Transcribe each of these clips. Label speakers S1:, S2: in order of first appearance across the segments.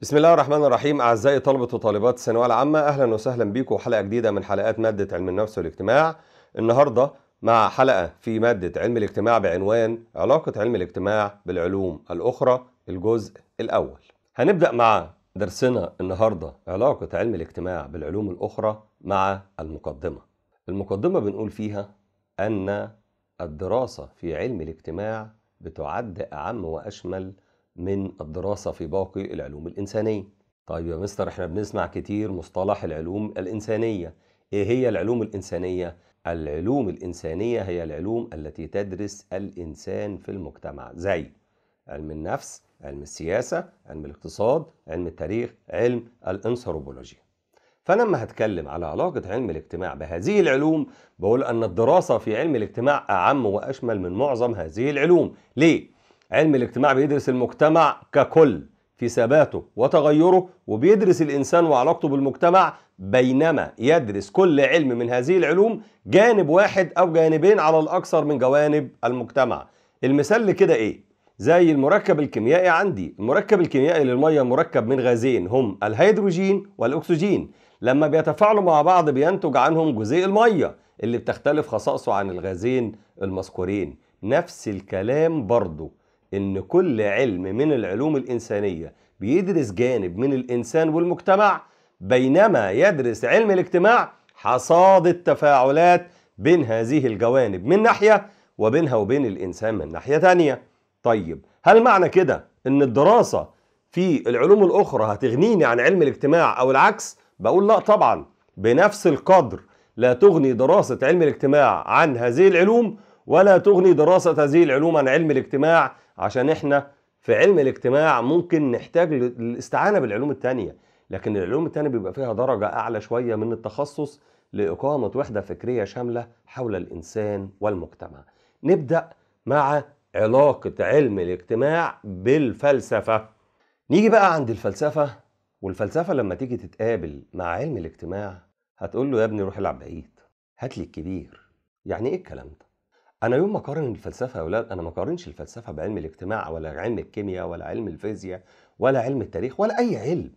S1: بسم الله الرحمن الرحيم أعزائي طلبة وطالبات الثانوية العامة أهلا وسهلا بيكم حلقة جديدة من حلقات مادة علم النفس والاجتماع النهاردة مع حلقة في مادة علم الاجتماع بعنوان علاقة علم الاجتماع بالعلوم الأخرى الجزء الأول هنبدأ مع درسنا النهاردة علاقة علم الاجتماع بالعلوم الأخرى مع المقدمة المقدمة بنقول فيها أن الدراسة في علم الاجتماع بتعد أعم وأشمل من الدراسة في باقي العلوم الإنسانية طيب يا مستر احنا بنسمع كتير مصطلح العلوم الإنسانية ايه هي العلوم الإنسانية؟ العلوم الإنسانية هي العلوم التي تدرس الإنسان في المجتمع زي علم النفس، علم السياسة، علم الاقتصاد، علم التاريخ، علم الانثروبولوجيا فأنا لما هتكلم على علاقة علم الاجتماع بهذه العلوم بقول أن الدراسة في علم الاجتماع أعم وأشمل من معظم هذه العلوم ليه؟ علم الاجتماع بيدرس المجتمع ككل في ثباته وتغيره وبيدرس الإنسان وعلاقته بالمجتمع بينما يدرس كل علم من هذه العلوم جانب واحد أو جانبين على الأكثر من جوانب المجتمع المثال لكده إيه؟ زي المركب الكيميائي عندي المركب الكيميائي للمية مركب من غازين هم الهيدروجين والأكسجين لما بيتفاعلوا مع بعض بينتج عنهم جزيء المية اللي بتختلف خصائصه عن الغازين المذكورين نفس الكلام برضه ان كل علم من العلوم الانسانيه بيدرس جانب من الانسان والمجتمع بينما يدرس علم الاجتماع حصاد التفاعلات بين هذه الجوانب من ناحيه وبينها وبين الانسان من ناحيه ثانيه. طيب هل معنى كده ان الدراسه في العلوم الاخرى هتغنيني عن علم الاجتماع او العكس بقول لا طبعا بنفس القدر لا تغني دراسه علم الاجتماع عن هذه العلوم ولا تغني دراسه هذه العلوم عن علم الاجتماع عشان احنا في علم الاجتماع ممكن نحتاج للاستعانه بالعلوم التانيه لكن العلوم التانيه بيبقى فيها درجه اعلى شويه من التخصص لاقامه وحده فكريه شامله حول الانسان والمجتمع نبدا مع علاقه علم الاجتماع بالفلسفه نيجي بقى عند الفلسفه والفلسفه لما تيجي تتقابل مع علم الاجتماع هتقول له يا ابني روح العب بعيد هات لي الكبير يعني ايه الكلام ده انا يوم ما اقارن الفلسفه يا اولاد انا ما اقارنش الفلسفه بعلم الاجتماع ولا علم الكيمياء ولا علم الفيزياء ولا علم التاريخ ولا اي علم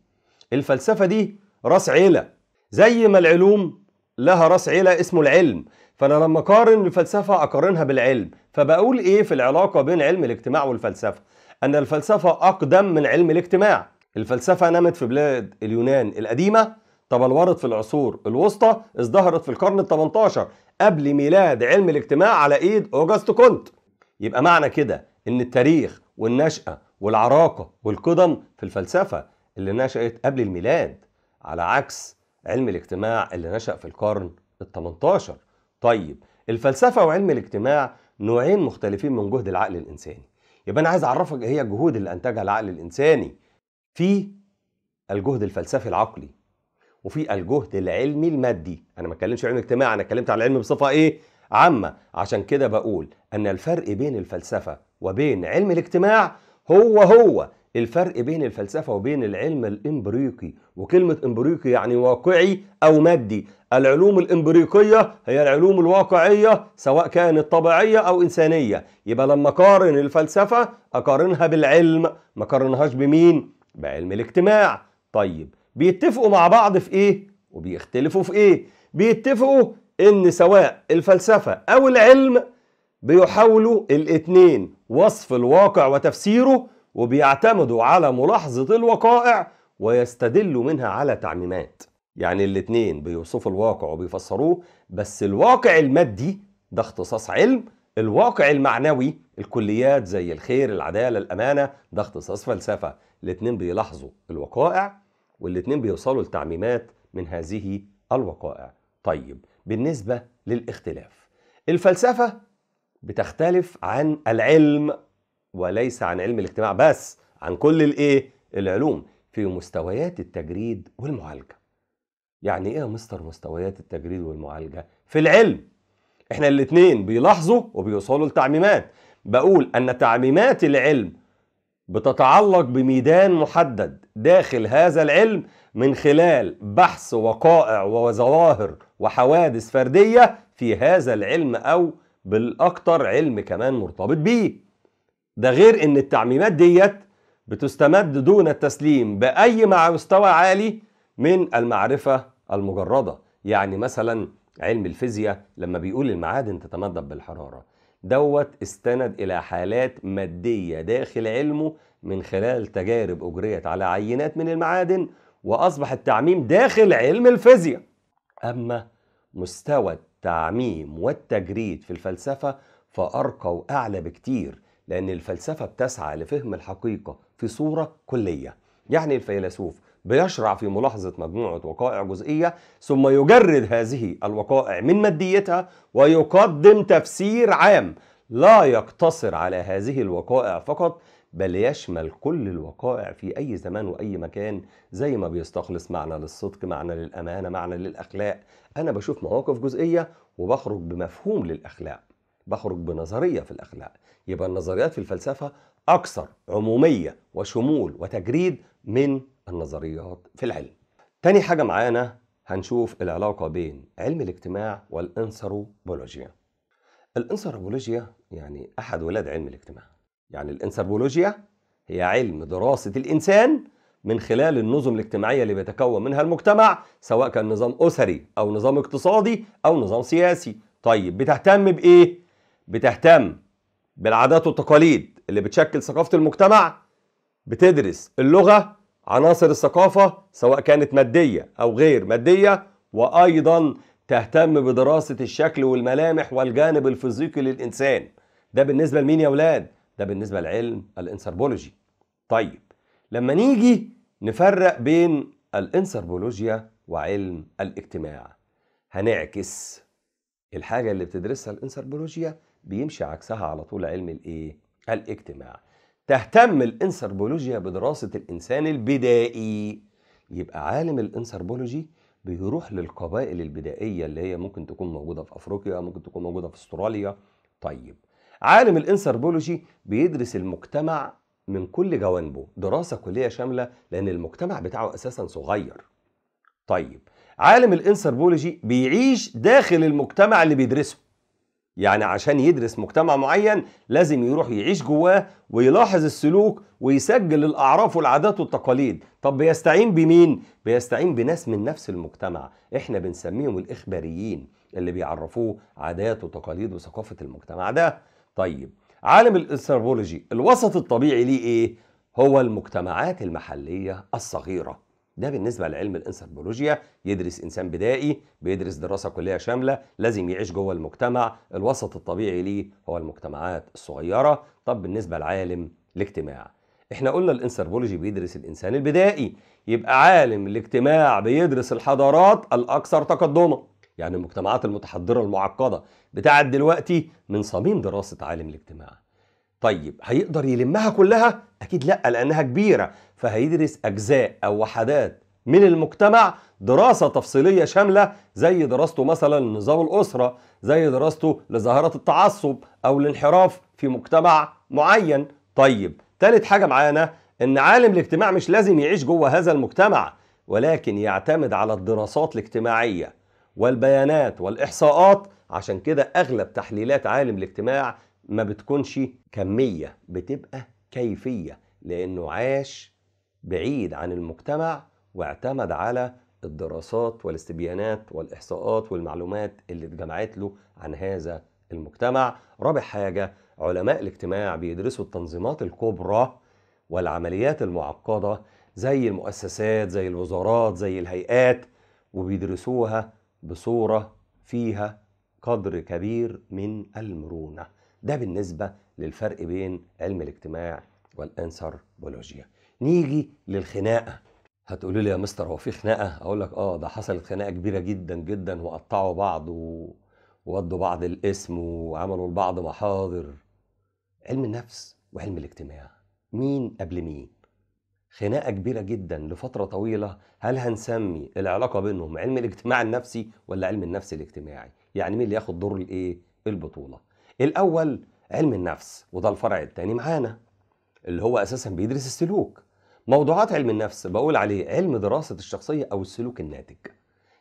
S1: الفلسفه دي راس عيله زي ما العلوم لها راس عيله اسمه العلم فانا لما اقارن الفلسفه اقارنها بالعلم فبقول ايه في العلاقه بين علم الاجتماع والفلسفه ان الفلسفه اقدم من علم الاجتماع الفلسفه نمت في بلاد اليونان القديمه تبلورت في العصور الوسطى ازدهرت في القرن ال 18 قبل ميلاد علم الاجتماع على ايد اوجست كونت يبقى معنى كده ان التاريخ والنشأة والعراقة والقدم في الفلسفة اللي نشأت قبل الميلاد على عكس علم الاجتماع اللي نشأ في القرن ال 18 طيب الفلسفة وعلم الاجتماع نوعين مختلفين من جهد العقل الإنساني يبقى أنا عايز أعرفك إيه هي الجهود اللي أنتجها العقل الإنساني في الجهد الفلسفي العقلي وفي الجهد العلمي المادي انا ما اتكلمش علم اجتماع انا اتكلمت على العلم بصفه ايه عامه عشان كده بقول ان الفرق بين الفلسفه وبين علم الاجتماع هو هو الفرق بين الفلسفة وبين العلم الإمبريقي وكلمة إمبريقي يعني واقعي أو مادي العلوم الإمبريقية هي العلوم الواقعية سواء كانت طبيعية أو إنسانية يبقى لما أقارن الفلسفة أقارنها بالعلم ما أقارنهاش بمين؟ بعلم الاجتماع طيب بيتفقوا مع بعض في ايه وبيختلفوا في ايه بيتفقوا ان سواء الفلسفة او العلم بيحاولوا الاثنين وصف الواقع وتفسيره وبيعتمدوا على ملاحظة الوقائع ويستدلوا منها على تعميمات يعني الاثنين بيوصفوا الواقع وبيفسروه بس الواقع المادي ده اختصاص علم الواقع المعنوي الكليات زي الخير العدالة الأمانة ده اختصاص فلسفة الاثنين بيلاحظوا الوقائع والاتنين بيوصلوا لتعميمات من هذه الوقائع طيب بالنسبة للاختلاف الفلسفة بتختلف عن العلم وليس عن علم الاجتماع بس عن كل الايه العلوم في مستويات التجريد والمعالجة يعني ايه يا مستر مستويات التجريد والمعالجة في العلم احنا الاتنين بيلاحظوا وبيوصلوا لتعميمات بقول ان تعميمات العلم بتتعلق بميدان محدد داخل هذا العلم من خلال بحث وقائع وظواهر وحوادث فردية في هذا العلم أو بالأكتر علم كمان مرتبط بيه ده غير إن التعميمات ديت بتستمد دون التسليم بأي مع مستوى عالي من المعرفة المجردة يعني مثلا علم الفيزياء لما بيقول المعادن تتمدد بالحرارة دوت استند إلى حالات مادية داخل علمه من خلال تجارب أجريت على عينات من المعادن وأصبح التعميم داخل علم الفيزياء أما مستوى التعميم والتجريد في الفلسفة فأرقى وأعلى بكتير لأن الفلسفة بتسعى لفهم الحقيقة في صورة كلية يعني الفيلسوف بيشرع في ملاحظة مجموعة وقائع جزئية ثم يجرد هذه الوقائع من ماديتها ويقدم تفسير عام لا يقتصر على هذه الوقائع فقط بل يشمل كل الوقائع في أي زمان وأي مكان زي ما بيستخلص معنى للصدق معنى للأمانة معنى للأخلاق أنا بشوف مواقف جزئية وبخرج بمفهوم للأخلاق بخرج بنظرية في الأخلاق يبقى النظريات في الفلسفة أكثر عمومية وشمول وتجريد من النظريات في العلم تاني حاجة معانا هنشوف العلاقة بين علم الاجتماع والانثروبولوجيا الانثروبولوجيا يعني أحد ولاد علم الاجتماع يعني الانثروبولوجيا هي علم دراسة الإنسان من خلال النظم الاجتماعية اللي بيتكون منها المجتمع سواء كان نظام أسري أو نظام اقتصادي أو نظام سياسي طيب بتهتم بإيه؟ بتهتم بالعادات والتقاليد اللي بتشكل ثقافة المجتمع بتدرس اللغة عناصر الثقافة سواء كانت مادية أو غير مادية وأيضا تهتم بدراسة الشكل والملامح والجانب الفيزيقي للإنسان ده بالنسبة لمين يا ولاد؟ ده بالنسبة لعلم الإنسربولوجي طيب لما نيجي نفرق بين الإنسربولوجيا وعلم الاجتماع هنعكس الحاجة اللي بتدرسها الإنسربولوجيا بيمشي عكسها على طول علم الإيه؟ الاجتماع تهتم الانثروبولوجيا بدراسة الإنسان البدائي يبقى عالم الانثروبولوجي بيروح للقبائل البدائية اللي هي ممكن تكون موجودة في أفريقيا ممكن تكون موجودة في أستراليا طيب عالم الانثروبولوجي بيدرس المجتمع من كل جوانبه دراسة كلية شاملة لأن المجتمع بتاعه أساسا صغير طيب عالم الانثروبولوجي بيعيش داخل المجتمع اللي بيدرسه يعني عشان يدرس مجتمع معين لازم يروح يعيش جواه ويلاحظ السلوك ويسجل الأعراف والعادات والتقاليد طب بيستعين بمين؟ بيستعين بناس من نفس المجتمع احنا بنسميهم الإخباريين اللي بيعرفوه عادات وتقاليد وثقافة المجتمع ده طيب عالم الانثروبولوجي الوسط الطبيعي ليه ايه؟ هو المجتمعات المحلية الصغيرة ده بالنسبه لعلم الانثروبولوجيا يدرس انسان بدائي بيدرس دراسه كليه شامله لازم يعيش جوه المجتمع الوسط الطبيعي ليه هو المجتمعات الصغيره طب بالنسبه لعالم الاجتماع احنا قلنا الانثروبولوجي بيدرس الانسان البدائي يبقى عالم الاجتماع بيدرس الحضارات الاكثر تقدما يعني المجتمعات المتحضره المعقده بتاعت دلوقتي من صميم دراسه عالم الاجتماع طيب هيقدر يلمها كلها؟ أكيد لأ لأنها كبيرة فهيدرس أجزاء أو وحدات من المجتمع دراسة تفصيلية شاملة زي دراسته مثلا لنظام الأسرة زي دراسته لظاهرة التعصب أو الانحراف في مجتمع معين طيب تالت حاجة معانا إن عالم الاجتماع مش لازم يعيش جوه هذا المجتمع ولكن يعتمد على الدراسات الاجتماعية والبيانات والإحصاءات عشان كده أغلب تحليلات عالم الاجتماع ما بتكونش كمية بتبقى كيفية لأنه عاش بعيد عن المجتمع واعتمد على الدراسات والاستبيانات والإحصاءات والمعلومات اللي اتجمعت له عن هذا المجتمع رابع حاجة علماء الاجتماع بيدرسوا التنظيمات الكبرى والعمليات المعقدة زي المؤسسات زي الوزارات زي الهيئات وبيدرسوها بصورة فيها قدر كبير من المرونة ده بالنسبة للفرق بين علم الاجتماع والانثروبولوجيا نيجي للخناقة هتقولوا لي يا مستر هو في خناقة اقول لك اه ده حصلت خناقة كبيرة جدا جدا وقطعوا بعض وودوا بعض الاسم وعملوا لبعض محاضر علم النفس وعلم الاجتماع مين قبل مين خناقة كبيرة جدا لفترة طويلة هل هنسمي العلاقة بينهم علم الاجتماع النفسي ولا علم النفس الاجتماعي يعني مين اللي ياخد دور الايه البطولة الاول علم النفس وده الفرع التاني معانا اللي هو اساسا بيدرس السلوك موضوعات علم النفس بقول عليه علم دراسه الشخصيه او السلوك الناتج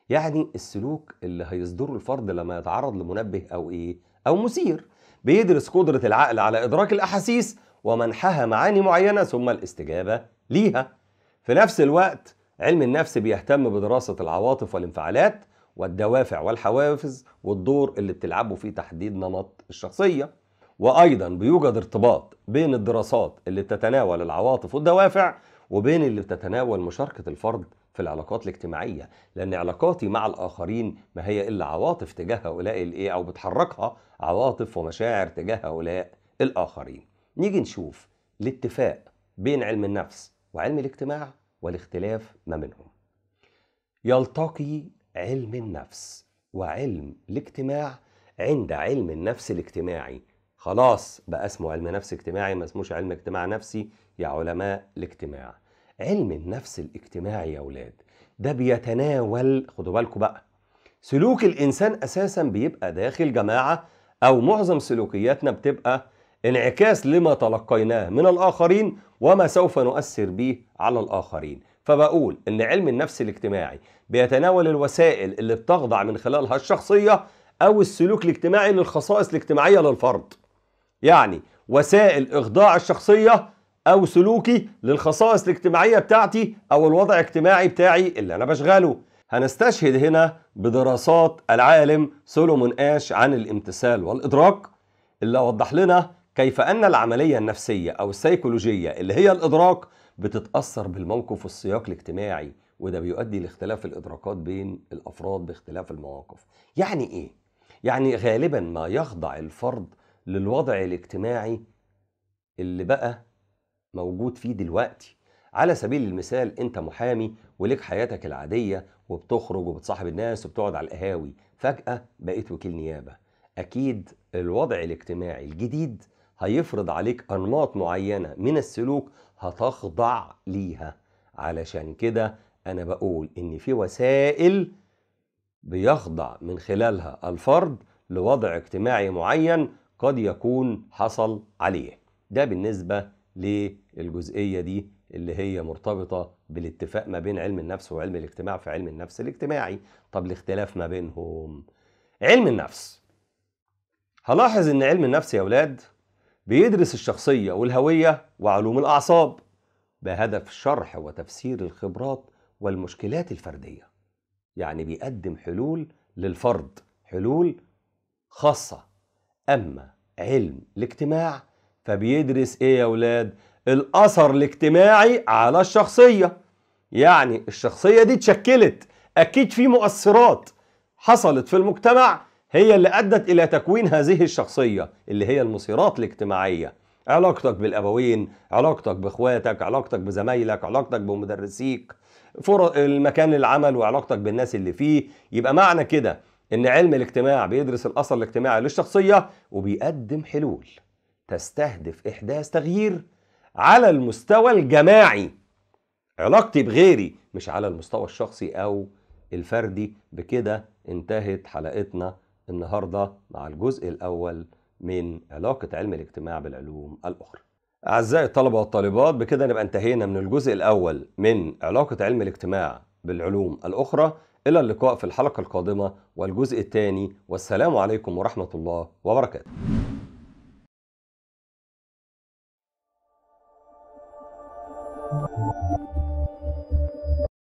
S1: يعني السلوك اللي هيصدره الفرد لما يتعرض لمنبه او ايه او مثير بيدرس قدره العقل على ادراك الاحاسيس ومنحها معاني معينه ثم الاستجابه ليها في نفس الوقت علم النفس بيهتم بدراسه العواطف والانفعالات والدوافع والحوافز والدور اللي بتلعبه في تحديد نمط الشخصية وأيضا بيوجد ارتباط بين الدراسات اللي بتتناول العواطف والدوافع وبين اللي بتتناول مشاركة الفرد في العلاقات الاجتماعية لأن علاقاتي مع الآخرين ما هي إلا عواطف تجاه هؤلاء الإيه أو بتحركها عواطف ومشاعر تجاه هؤلاء الآخرين نيجي نشوف الاتفاق بين علم النفس وعلم الاجتماع والاختلاف ما منهم يلتقي علم النفس وعلم الاجتماع عند علم النفس الاجتماعي خلاص بقى اسمه علم نفس اجتماعي ما اسموش علم اجتماع نفسي يا علماء الاجتماع علم النفس الاجتماعي يا اولاد ده بيتناول خدوا بالكم بقى سلوك الانسان اساسا بيبقى داخل جماعه او معظم سلوكياتنا بتبقى انعكاس لما تلقيناه من الاخرين وما سوف نؤثر به على الاخرين فبقول إن علم النفس الاجتماعي بيتناول الوسائل اللي بتخضع من خلالها الشخصية أو السلوك الاجتماعي للخصائص الاجتماعية للفرد يعني وسائل إخضاع الشخصية أو سلوكي للخصائص الاجتماعية بتاعتي أو الوضع الاجتماعي بتاعي اللي أنا بشغله هنستشهد هنا بدراسات العالم سولومون آش عن الامتثال والإدراك اللي وضح لنا كيف أن العملية النفسية أو السيكولوجية اللي هي الإدراك بتتأثر بالموقف والسياق الاجتماعي وده بيؤدي لاختلاف الإدراكات بين الأفراد باختلاف المواقف يعني إيه؟ يعني غالبا ما يخضع الفرد للوضع الاجتماعي اللي بقى موجود فيه دلوقتي على سبيل المثال انت محامي ولك حياتك العاديه وبتخرج وبتصاحب الناس وبتقعد على القهاوي فجاه بقيت وكيل نيابه اكيد الوضع الاجتماعي الجديد هيفرض عليك انماط معينه من السلوك هتخضع ليها علشان كده انا بقول ان في وسائل بيخضع من خلالها الفرد لوضع اجتماعي معين قد يكون حصل عليه ده بالنسبه للجزئيه دي اللي هي مرتبطه بالاتفاق ما بين علم النفس وعلم الاجتماع في علم النفس الاجتماعي طب الاختلاف ما بينهم علم النفس هلاحظ ان علم النفس يا اولاد بيدرس الشخصية والهوية وعلوم الأعصاب بهدف شرح وتفسير الخبرات والمشكلات الفردية يعني بيقدم حلول للفرد حلول خاصة أما علم الاجتماع فبيدرس إيه يا ولاد؟ الأثر الاجتماعي على الشخصية يعني الشخصية دي اتشكلت أكيد في مؤثرات حصلت في المجتمع هي اللي أدت إلى تكوين هذه الشخصية اللي هي المصيرات الاجتماعية علاقتك بالأبوين علاقتك بإخواتك علاقتك بزمايلك علاقتك بمدرسيك المكان العمل وعلاقتك بالناس اللي فيه يبقى معنى كده إن علم الاجتماع بيدرس الأثر الاجتماعي للشخصية وبيقدم حلول تستهدف إحداث تغيير على المستوى الجماعي علاقتي بغيري مش على المستوى الشخصي أو الفردي بكده انتهت حلقتنا النهاردة مع الجزء الأول من علاقة علم الاجتماع بالعلوم الأخرى أعزائي الطلبة والطالبات بكده نبقى انتهينا من الجزء الأول من علاقة علم الاجتماع بالعلوم الأخرى إلى اللقاء في الحلقة القادمة والجزء الثاني والسلام عليكم ورحمة الله وبركاته